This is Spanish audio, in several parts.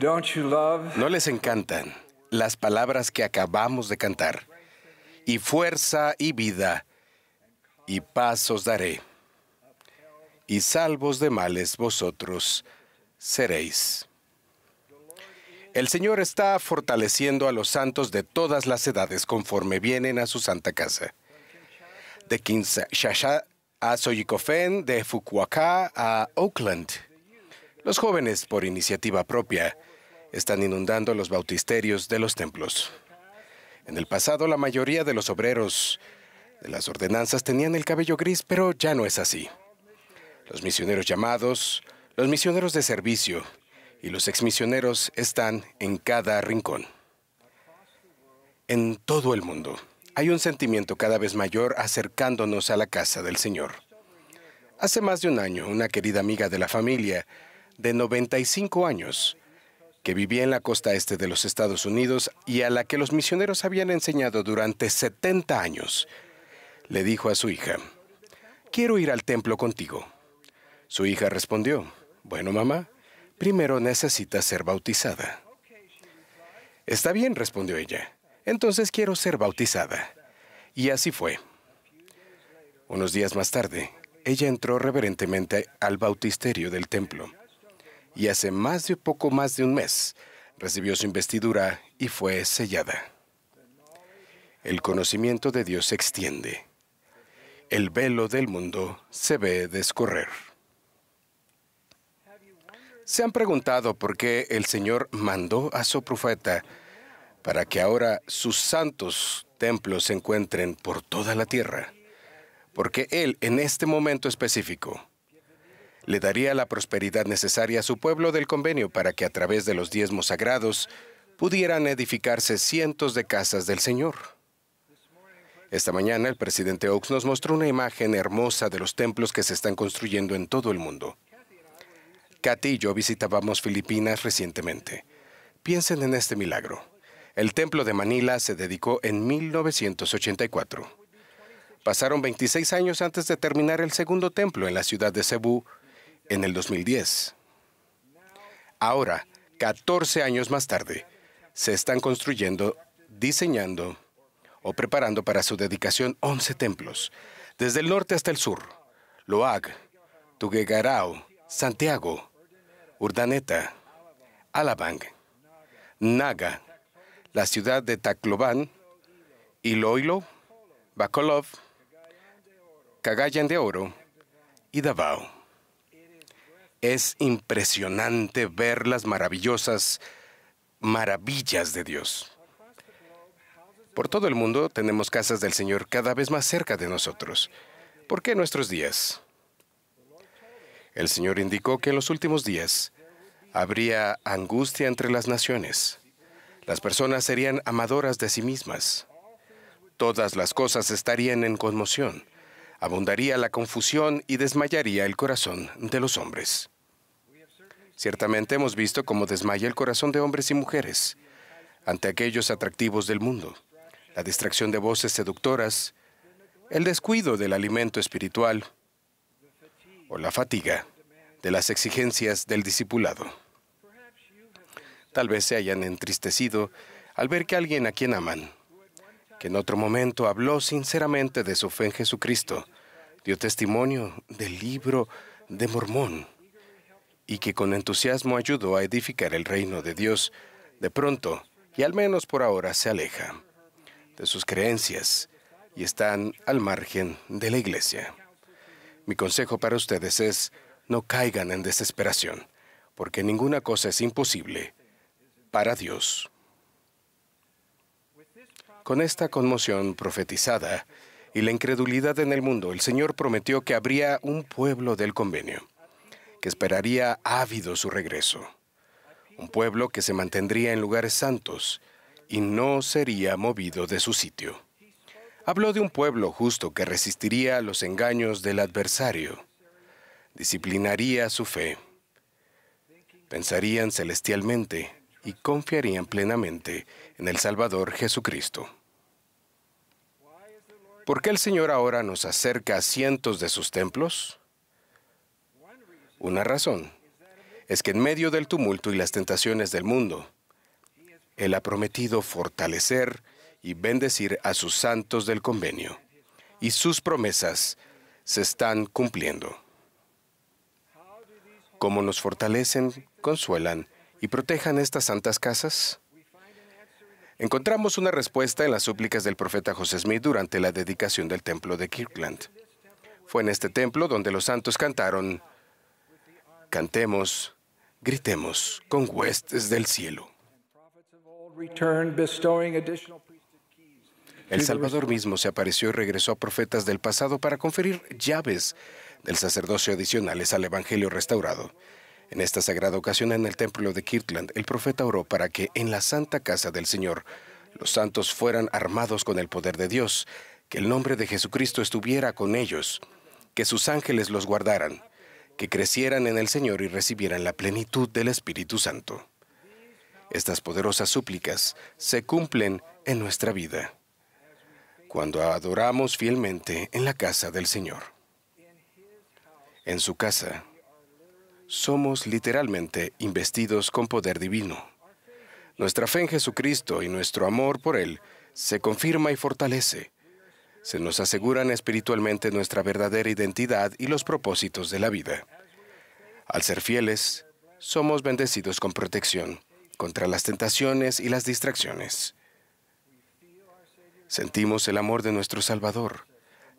¿No les encantan las palabras que acabamos de cantar? Y fuerza y vida, y paz os daré, y salvos de males vosotros seréis. El Señor está fortaleciendo a los santos de todas las edades conforme vienen a su santa casa. De Kinshasa a Soyikofen, de Fukuoka a Oakland. Los jóvenes, por iniciativa propia, están inundando los bautisterios de los templos. En el pasado, la mayoría de los obreros de las ordenanzas tenían el cabello gris, pero ya no es así. Los misioneros llamados, los misioneros de servicio y los exmisioneros están en cada rincón. En todo el mundo hay un sentimiento cada vez mayor acercándonos a la casa del Señor. Hace más de un año, una querida amiga de la familia de 95 años, que vivía en la costa este de los Estados Unidos y a la que los misioneros habían enseñado durante 70 años, le dijo a su hija, quiero ir al templo contigo. Su hija respondió, bueno mamá, primero necesitas ser bautizada. Está bien, respondió ella, entonces quiero ser bautizada. Y así fue. Unos días más tarde, ella entró reverentemente al bautisterio del templo y hace más de poco más de un mes recibió su investidura y fue sellada. El conocimiento de Dios se extiende. El velo del mundo se ve descorrer. ¿Se han preguntado por qué el Señor mandó a su profeta para que ahora sus santos templos se encuentren por toda la tierra? Porque Él en este momento específico le daría la prosperidad necesaria a su pueblo del convenio para que a través de los diezmos sagrados pudieran edificarse cientos de casas del Señor. Esta mañana el presidente Oaks nos mostró una imagen hermosa de los templos que se están construyendo en todo el mundo. Katy y yo visitábamos Filipinas recientemente. Piensen en este milagro. El templo de Manila se dedicó en 1984. Pasaron 26 años antes de terminar el segundo templo en la ciudad de Cebú, en el 2010. Ahora, 14 años más tarde, se están construyendo, diseñando o preparando para su dedicación 11 templos, desde el norte hasta el sur, Loag, Tuguegarao, Santiago, Urdaneta, Alabang, Naga, la ciudad de Tacloban, Iloilo, Bakolov, Cagayan de Oro y Davao. Es impresionante ver las maravillosas maravillas de Dios. Por todo el mundo tenemos casas del Señor cada vez más cerca de nosotros. ¿Por qué nuestros días? El Señor indicó que en los últimos días habría angustia entre las naciones. Las personas serían amadoras de sí mismas. Todas las cosas estarían en conmoción. Abundaría la confusión y desmayaría el corazón de los hombres. Ciertamente hemos visto cómo desmaya el corazón de hombres y mujeres ante aquellos atractivos del mundo, la distracción de voces seductoras, el descuido del alimento espiritual o la fatiga de las exigencias del discipulado. Tal vez se hayan entristecido al ver que alguien a quien aman, que en otro momento habló sinceramente de su fe en Jesucristo, dio testimonio del libro de Mormón, y que con entusiasmo ayudó a edificar el reino de Dios, de pronto, y al menos por ahora, se aleja de sus creencias y están al margen de la iglesia. Mi consejo para ustedes es no caigan en desesperación, porque ninguna cosa es imposible para Dios. Con esta conmoción profetizada y la incredulidad en el mundo, el Señor prometió que habría un pueblo del convenio que esperaría ávido su regreso. Un pueblo que se mantendría en lugares santos y no sería movido de su sitio. Habló de un pueblo justo que resistiría a los engaños del adversario, disciplinaría su fe, pensarían celestialmente y confiarían plenamente en el Salvador Jesucristo. ¿Por qué el Señor ahora nos acerca a cientos de sus templos? Una razón es que en medio del tumulto y las tentaciones del mundo, Él ha prometido fortalecer y bendecir a sus santos del convenio, y sus promesas se están cumpliendo. ¿Cómo nos fortalecen, consuelan y protejan estas santas casas? Encontramos una respuesta en las súplicas del profeta José Smith durante la dedicación del templo de Kirkland. Fue en este templo donde los santos cantaron, cantemos, gritemos con huestes del cielo. El Salvador mismo se apareció y regresó a profetas del pasado para conferir llaves del sacerdocio adicionales al Evangelio restaurado. En esta sagrada ocasión en el templo de Kirtland, el profeta oró para que en la santa casa del Señor los santos fueran armados con el poder de Dios, que el nombre de Jesucristo estuviera con ellos, que sus ángeles los guardaran, que crecieran en el Señor y recibieran la plenitud del Espíritu Santo. Estas poderosas súplicas se cumplen en nuestra vida cuando adoramos fielmente en la casa del Señor. En su casa, somos literalmente investidos con poder divino. Nuestra fe en Jesucristo y nuestro amor por Él se confirma y fortalece. Se nos aseguran espiritualmente nuestra verdadera identidad y los propósitos de la vida. Al ser fieles, somos bendecidos con protección contra las tentaciones y las distracciones. Sentimos el amor de nuestro Salvador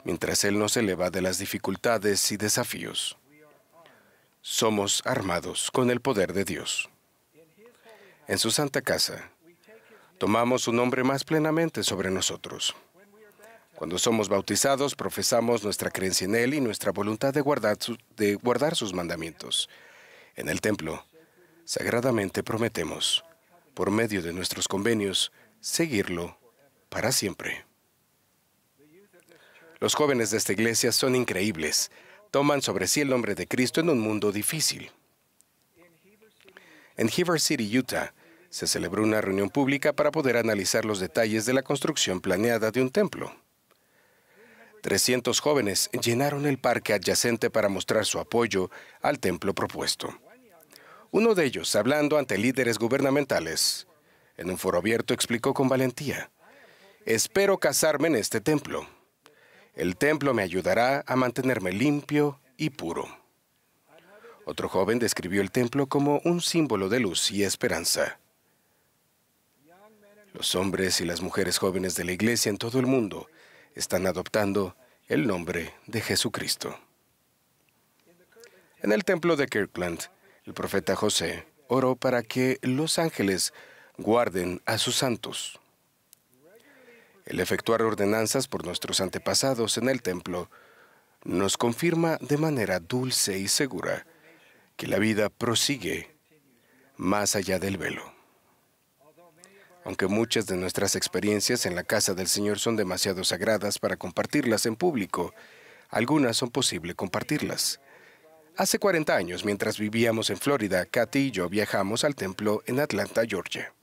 mientras Él nos eleva de las dificultades y desafíos. Somos armados con el poder de Dios. En su santa casa, tomamos su nombre más plenamente sobre nosotros. Cuando somos bautizados, profesamos nuestra creencia en Él y nuestra voluntad de guardar, sus mandamientos. En el templo, sagradamente prometemos, por medio de nuestros convenios, seguirlo para siempre. Los jóvenes de esta iglesia son increíbles. Toman sobre sí el nombre de Cristo en un mundo difícil. En Heber City, Utah, se celebró una reunión pública para poder analizar los detalles de la construcción planeada de un templo. 300 jóvenes llenaron el parque adyacente para mostrar su apoyo al templo propuesto. Uno de ellos, hablando ante líderes gubernamentales, en un foro abierto explicó con valentía, espero casarme en este templo. El templo me ayudará a mantenerme limpio y puro. Otro joven describió el templo como un símbolo de luz y esperanza. Los hombres y las mujeres jóvenes de la iglesia en todo el mundo están adoptando el nombre de Jesucristo. En el templo de Kirkland, el profeta José oró para que los ángeles guarden a sus santos. El efectuar ordenanzas por nuestros antepasados en el templo nos confirma de manera dulce y segura que la vida prosigue más allá del velo aunque muchas de nuestras experiencias en la casa del Señor son demasiado sagradas para compartirlas en público, algunas son posible compartirlas. Hace 40 años, mientras vivíamos en Florida, Kathy y yo viajamos al templo en Atlanta, Georgia.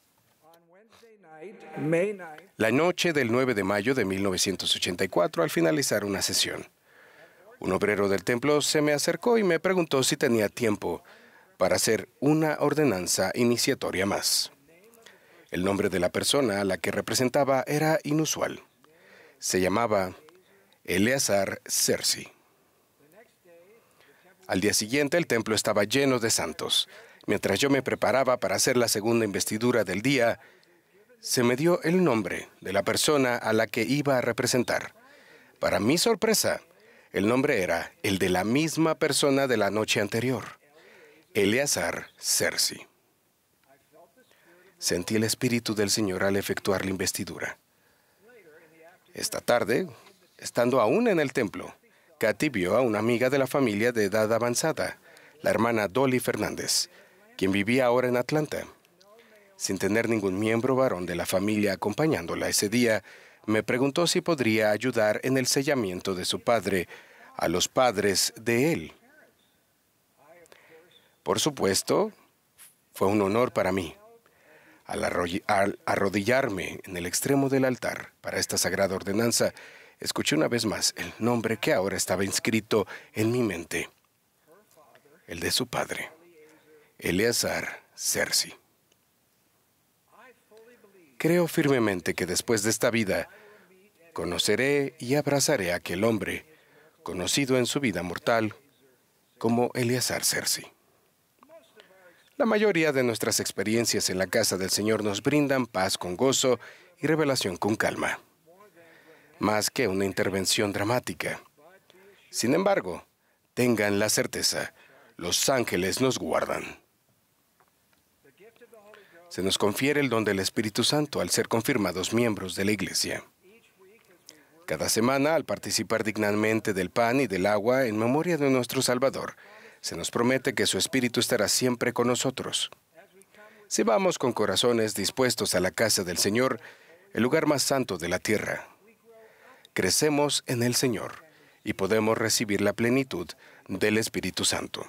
La noche del 9 de mayo de 1984, al finalizar una sesión, un obrero del templo se me acercó y me preguntó si tenía tiempo para hacer una ordenanza iniciatoria más. El nombre de la persona a la que representaba era inusual. Se llamaba Eleazar Cersei. Al día siguiente el templo estaba lleno de santos. Mientras yo me preparaba para hacer la segunda investidura del día, se me dio el nombre de la persona a la que iba a representar. Para mi sorpresa, el nombre era el de la misma persona de la noche anterior, Eleazar Cersei sentí el Espíritu del Señor al efectuar la investidura. Esta tarde, estando aún en el templo, Katy vio a una amiga de la familia de edad avanzada, la hermana Dolly Fernández, quien vivía ahora en Atlanta. Sin tener ningún miembro varón de la familia acompañándola ese día, me preguntó si podría ayudar en el sellamiento de su padre a los padres de él. Por supuesto, fue un honor para mí. Al, arrodillarme en el extremo del altar para esta sagrada ordenanza, escuché una vez más el nombre que ahora estaba inscrito en mi mente, el de su padre, Eleazar Cersei. Creo firmemente que después de esta vida, conoceré y abrazaré a aquel hombre, conocido en su vida mortal como Eleazar Cersei. La mayoría de nuestras experiencias en la casa del Señor nos brindan paz con gozo y revelación con calma, más que una intervención dramática. Sin embargo, tengan la certeza, los ángeles nos guardan. Se nos confiere el don del Espíritu Santo al ser confirmados miembros de la Iglesia. Cada semana, al participar dignamente del pan y del agua en memoria de nuestro Salvador, se nos promete que su Espíritu estará siempre con nosotros. Si vamos con corazones dispuestos a la casa del Señor, el lugar más santo de la tierra, crecemos en el Señor y podemos recibir la plenitud del Espíritu Santo.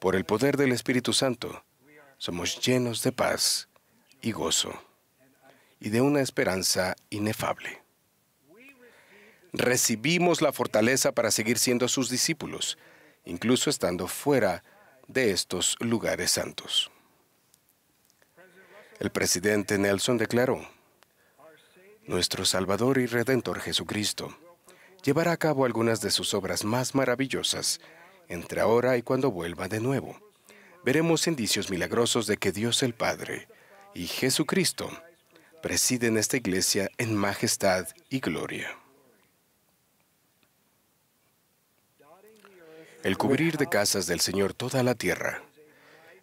Por el poder del Espíritu Santo, somos llenos de paz y gozo y de una esperanza inefable. Recibimos la fortaleza para seguir siendo sus discípulos, incluso estando fuera de estos lugares santos. El presidente Nelson declaró, Nuestro Salvador y Redentor Jesucristo llevará a cabo algunas de sus obras más maravillosas entre ahora y cuando vuelva de nuevo. Veremos indicios milagrosos de que Dios el Padre y Jesucristo presiden esta iglesia en majestad y gloria. el cubrir de casas del Señor toda la tierra.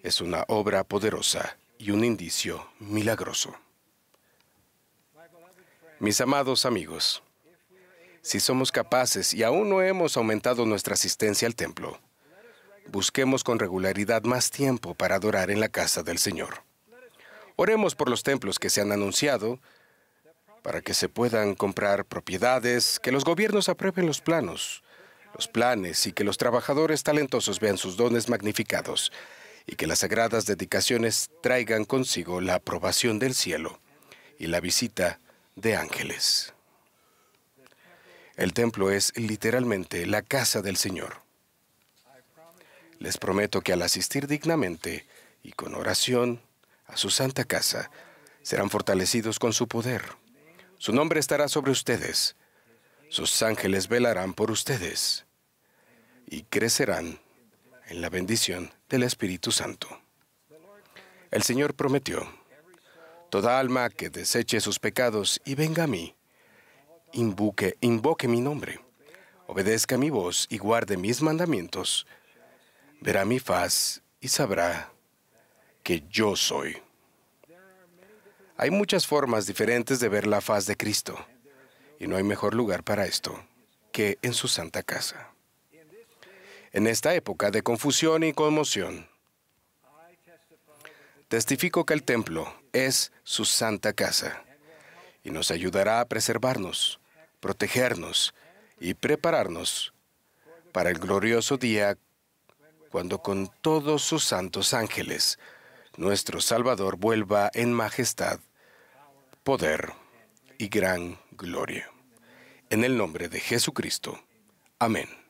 Es una obra poderosa y un indicio milagroso. Mis amados amigos, si somos capaces y aún no hemos aumentado nuestra asistencia al templo, busquemos con regularidad más tiempo para adorar en la casa del Señor. Oremos por los templos que se han anunciado para que se puedan comprar propiedades, que los gobiernos aprueben los planos, los planes y que los trabajadores talentosos vean sus dones magnificados y que las sagradas dedicaciones traigan consigo la aprobación del cielo y la visita de ángeles. El templo es literalmente la casa del Señor. Les prometo que al asistir dignamente y con oración a su santa casa, serán fortalecidos con su poder. Su nombre estará sobre ustedes sus ángeles velarán por ustedes y crecerán en la bendición del Espíritu Santo. El Señor prometió, Toda alma que deseche sus pecados y venga a mí, invoque, invoque mi nombre, obedezca mi voz y guarde mis mandamientos, verá mi faz y sabrá que yo soy. Hay muchas formas diferentes de ver la faz de Cristo. Y no hay mejor lugar para esto que en su santa casa. En esta época de confusión y conmoción, testifico que el templo es su santa casa y nos ayudará a preservarnos, protegernos y prepararnos para el glorioso día cuando con todos sus santos ángeles nuestro Salvador vuelva en majestad, poder y gran gloria. En el nombre de Jesucristo. Amén.